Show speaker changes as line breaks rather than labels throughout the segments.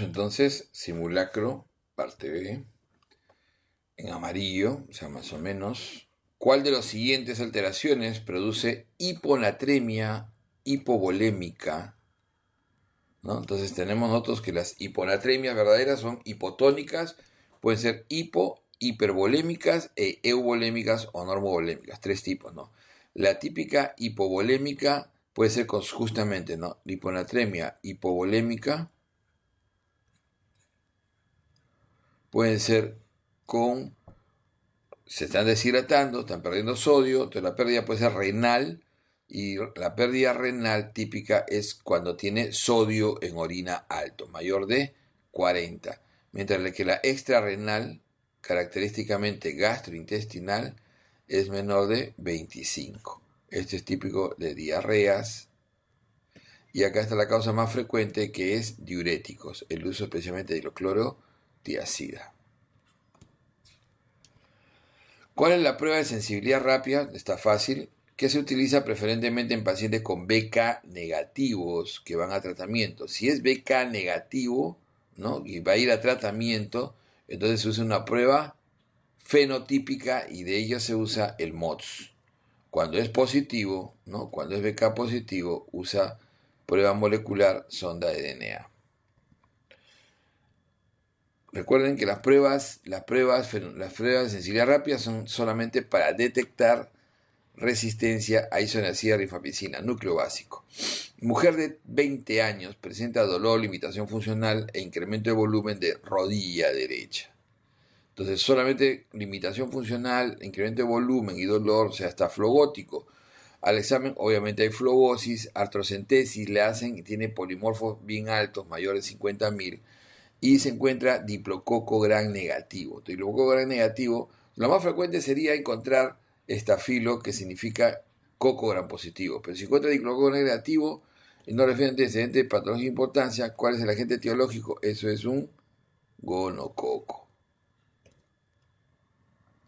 entonces simulacro, parte B, en amarillo, o sea, más o menos. ¿Cuál de las siguientes alteraciones produce hiponatremia hipovolémica entonces tenemos nosotros que las hiponatremias verdaderas son hipotónicas, pueden ser hipo, hipervolémicas e euvolémicas o normovolémicas, tres tipos, La típica hipovolémica puede ser con, justamente, ¿no? Hiponatremia hipovolémica pueden ser con se están deshidratando, están perdiendo sodio, entonces la pérdida puede ser renal, y la pérdida renal típica es cuando tiene sodio en orina alto, mayor de 40, mientras que la renal, característicamente gastrointestinal, es menor de 25. este es típico de diarreas. Y acá está la causa más frecuente que es diuréticos, el uso especialmente de clorotiazida. ¿Cuál es la prueba de sensibilidad rápida? Está fácil, que se utiliza preferentemente en pacientes con BK negativos que van a tratamiento. Si es BK negativo ¿no? y va a ir a tratamiento, entonces se usa una prueba fenotípica y de ella se usa el MOTS. Cuando es positivo, ¿no? cuando es BK positivo, usa prueba molecular sonda de DNA. Recuerden que las pruebas, las pruebas, las pruebas de sensibilidad rápida son solamente para detectar resistencia a isoniazida rifapicina, núcleo básico. Mujer de 20 años presenta dolor, limitación funcional e incremento de volumen de rodilla derecha. Entonces, solamente limitación funcional, incremento de volumen y dolor, o sea, está flogótico. Al examen, obviamente, hay flogosis, artrocentesis, le hacen y tiene polimorfos bien altos, mayores de 50.000, y se encuentra diplococo gran negativo. Diplococo gran negativo, lo más frecuente sería encontrar estafilo, que significa coco gran positivo. Pero si encuentra diclococo negativo, no refiere de patológico de importancia, ¿cuál es el agente etiológico? Eso es un gonococo.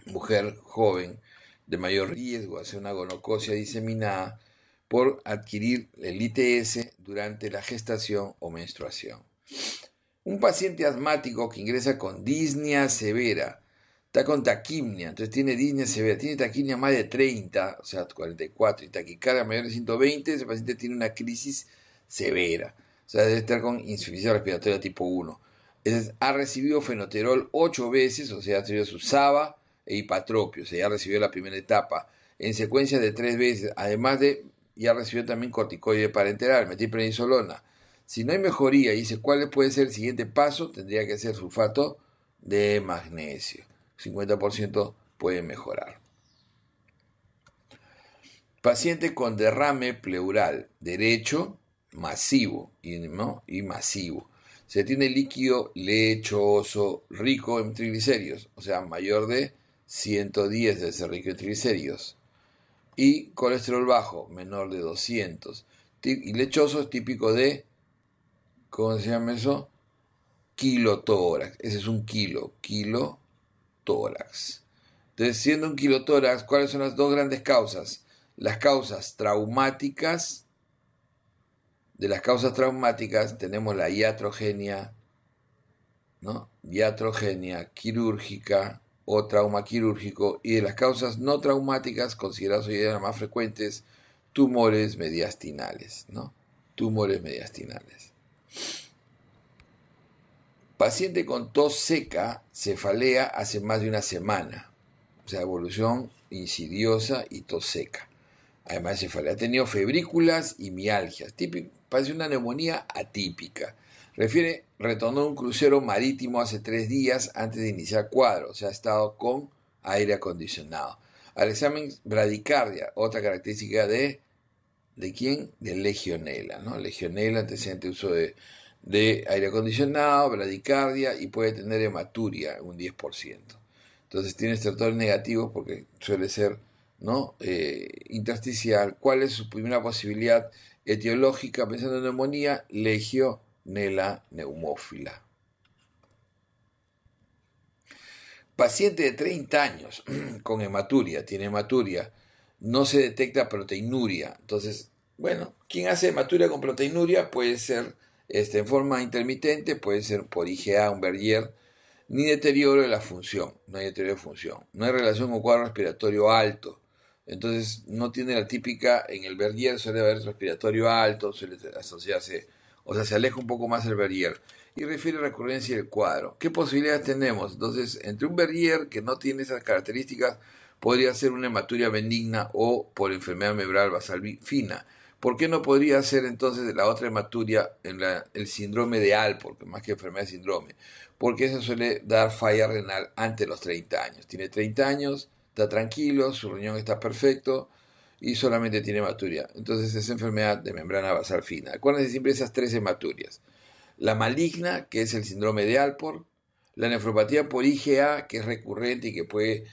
Mujer joven de mayor riesgo hace una gonocosia diseminada por adquirir el ITS durante la gestación o menstruación. Un paciente asmático que ingresa con disnea severa Está con taquimnia, entonces tiene disnea severa. Tiene taquimnia más de 30, o sea, 44, y taquicardia mayor de 120, ese paciente tiene una crisis severa. O sea, debe estar con insuficiencia respiratoria tipo 1. ha recibido fenoterol 8 veces, o sea, ha recibido su SABA e hipatropio, o sea, ya recibió la primera etapa, en secuencia de 3 veces, además de, ya recibió también corticoide parenteral, metilprednisolona. Si no hay mejoría y dice cuál puede ser el siguiente paso, tendría que ser sulfato de magnesio. 50% puede mejorar. Paciente con derrame pleural derecho masivo y, y masivo. Se tiene líquido lechoso rico en triglicéridos, o sea, mayor de 110 de ese rico en triglicéridos. Y colesterol bajo, menor de 200. Y lechoso es típico de, ¿cómo se llama eso? Kilotórax. Ese es un kilo, kilo entonces, siendo un quilotórax, ¿cuáles son las dos grandes causas? Las causas traumáticas. De las causas traumáticas tenemos la iatrogenia, ¿no? Iatrogenia quirúrgica o trauma quirúrgico. Y de las causas no traumáticas, consideradas hoy día las más frecuentes, tumores mediastinales, ¿no? Tumores mediastinales. Paciente con tos seca, cefalea hace más de una semana. O sea, evolución insidiosa y tos seca. Además, cefalea. Ha tenido febrículas y mialgias. parece una neumonía atípica. Refiere, retornó un crucero marítimo hace tres días antes de iniciar cuadro. O sea, ha estado con aire acondicionado. Al examen bradicardia, otra característica de ¿De quién? De Legionela, ¿no? Legionela, antecedente uso de de aire acondicionado, bradicardia y puede tener hematuria un 10%. Entonces tiene estertores negativos porque suele ser ¿no? Eh, intersticial. ¿Cuál es su primera posibilidad etiológica pensando en neumonía? Legionella neumófila. Paciente de 30 años con hematuria, tiene hematuria, no se detecta proteinuria. Entonces, bueno, ¿quién hace hematuria con proteinuria puede ser este, en forma intermitente puede ser por IgA, un verrier, ni deterioro de la función, no hay deterioro de función, no hay relación con cuadro respiratorio alto, entonces no tiene la típica, en el verrier, suele haber respiratorio alto, suele asociarse, o sea, se aleja un poco más el verrier. y refiere a recurrencia del cuadro. ¿Qué posibilidades tenemos? Entonces, entre un verrier que no tiene esas características, podría ser una hematuria benigna o por enfermedad membral basal fina. ¿Por qué no podría ser entonces la otra hematuria en el síndrome de Alport, más que enfermedad de síndrome? Porque esa suele dar falla renal antes de los 30 años. Tiene 30 años, está tranquilo, su riñón está perfecto y solamente tiene hematuria. Entonces es enfermedad de membrana basal fina. Acuérdense siempre esas tres hematurias. La maligna, que es el síndrome de Alport, la nefropatía por IgA, que es recurrente y que puede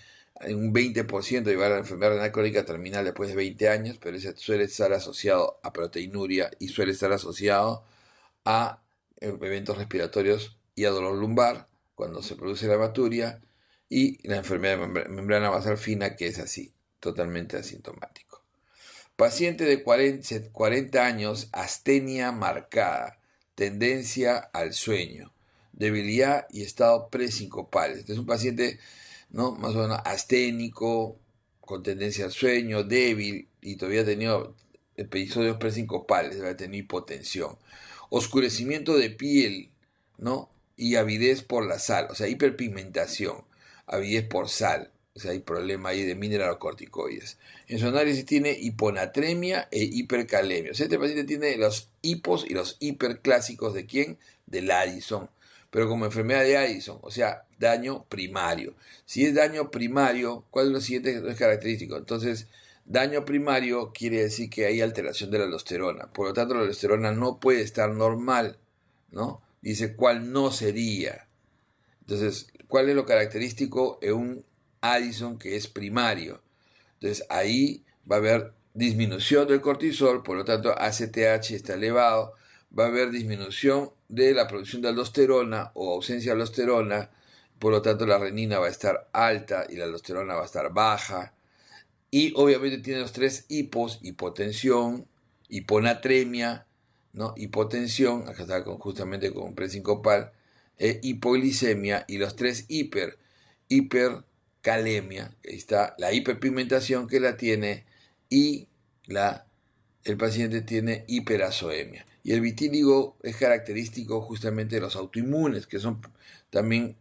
un 20% de llevar a la enfermedad renal terminal después de 20 años, pero ese suele estar asociado a proteinuria y suele estar asociado a eh, eventos respiratorios y a dolor lumbar cuando se produce la hematuria y la enfermedad de membrana basal fina que es así, totalmente asintomático. Paciente de 40, 40 años, astenia marcada, tendencia al sueño, debilidad y estado presincopal. Este es un paciente ¿no? Más o menos asténico, con tendencia al sueño, débil y todavía ha tenido episodios presincopales, ha tenido hipotensión. Oscurecimiento de piel, ¿no? Y avidez por la sal, o sea, hiperpigmentación, avidez por sal, o sea, hay problema ahí de mineralocorticoides. En su análisis tiene hiponatremia e hipercalemia. este paciente tiene los hipos y los hiperclásicos de quién? De Addison pero como enfermedad de Addison, o sea, daño primario. Si es daño primario, es lo siguiente que es Entonces, daño primario quiere decir que hay alteración de la aldosterona, por lo tanto la aldosterona no puede estar normal, ¿no? Dice cuál no sería. Entonces, ¿cuál es lo característico en un Addison que es primario? Entonces, ahí va a haber disminución del cortisol, por lo tanto ACTH está elevado, va a haber disminución de la producción de aldosterona o ausencia de aldosterona, por lo tanto la renina va a estar alta y la aldosterona va a estar baja. Y obviamente tiene los tres hipos, hipotensión, hiponatremia, ¿no? hipotensión, acá está con, justamente con presincopal, e hipoglicemia y los tres hiper, hipercalemia, ahí está la hiperpigmentación que la tiene y la el paciente tiene hiperazoemia. Y el vitíligo es característico justamente de los autoinmunes, que son también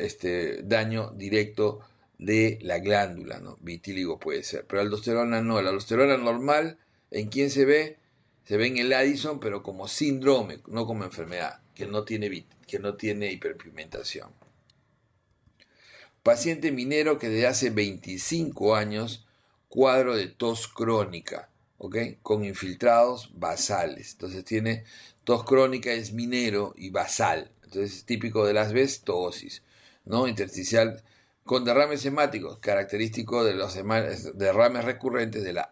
este, daño directo de la glándula, ¿no? Vitíligo puede ser. Pero aldosterona no. La aldosterona normal, ¿en quién se ve? Se ve en el Addison, pero como síndrome, no como enfermedad, que no tiene, que no tiene hiperpigmentación. Paciente minero que desde hace 25 años, cuadro de tos crónica con infiltrados basales. Entonces tiene tos crónica, es minero y basal. Entonces es típico de la asbestosis, ¿no? intersticial con derrames hemáticos, característico de los derrames recurrentes de la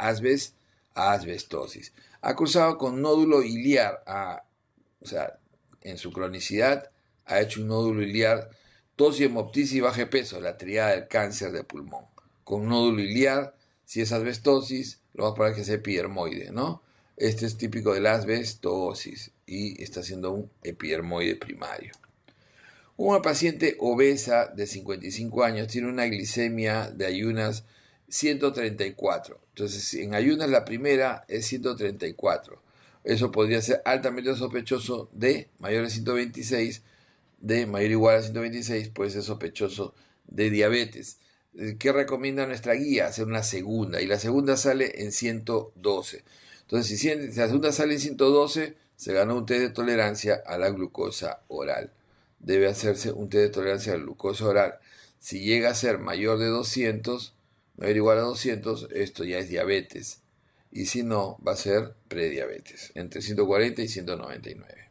asbestosis. Ha cruzado con nódulo iliar, o sea, en su cronicidad ha hecho un nódulo iliar, tos y hemoptisis y baje peso, la triada del cáncer de pulmón. Con nódulo iliar, si es asbestosis, lo más probable es que sea epidermoide, ¿no? Este es típico de la asbestosis y está siendo un epidermoide primario. Una paciente obesa de 55 años tiene una glicemia de ayunas 134. Entonces, en ayunas la primera es 134. Eso podría ser altamente sospechoso de mayor a 126, de mayor o igual a 126, puede ser sospechoso de diabetes. Eh, ¿Qué recomienda nuestra guía, hacer una segunda, y la segunda sale en 112. Entonces, si la segunda sale en 112, se ganó un test de tolerancia a la glucosa oral. Debe hacerse un test de tolerancia a la glucosa oral. Si llega a ser mayor de 200, mayor o igual a 200, esto ya es diabetes. Y si no, va a ser prediabetes, entre 140 y 199.